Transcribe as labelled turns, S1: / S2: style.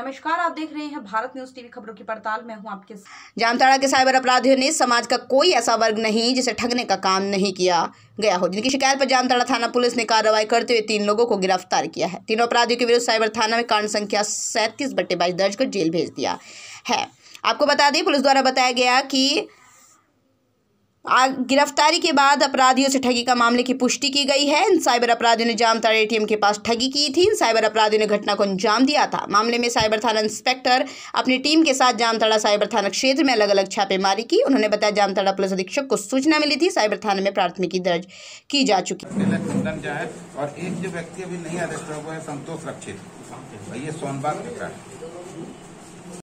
S1: नमस्कार आप देख रहे हैं भारत न्यूज टीवी खबरों की पड़ताल मैं हूं आपके
S2: जामताड़ा के साइबर अपराधियों ने समाज का कोई ऐसा वर्ग नहीं जिसे ठगने का काम नहीं किया गया हो जिनकी शिकायत पर जामताड़ा थाना पुलिस ने कार्रवाई करते हुए तीन लोगों को गिरफ्तार किया है तीनों अपराधियों के विरुद्ध साइबर थाना में कारण संख्या सैंतीस बट्टे दर्ज कर जेल भेज दिया है आपको बता दें पुलिस द्वारा बताया गया कि गिरफ्तारी के बाद अपराधियों से ठगी का मामले की पुष्टि की गई है इन साइबर अपराधियों ने जामतार एटीएम के पास ठगी की थी इन साइबर अपराधियों ने घटना को अंजाम दिया था मामले में साइबर थाना इंस्पेक्टर अपनी टीम के साथ जामताड़ा साइबर थाना क्षेत्र में अलग अलग छापेमारी की उन्होंने बताया जामताड़ा पुलिस अधीक्षक को सूचना मिली थी साइबर थाने में प्राथमिकी दर्ज की जा चुकी
S3: और एक जो व्यक्ति अभी नहीं अरेस्ट हुआ है संतोष रक्षित
S4: ये सोनबाग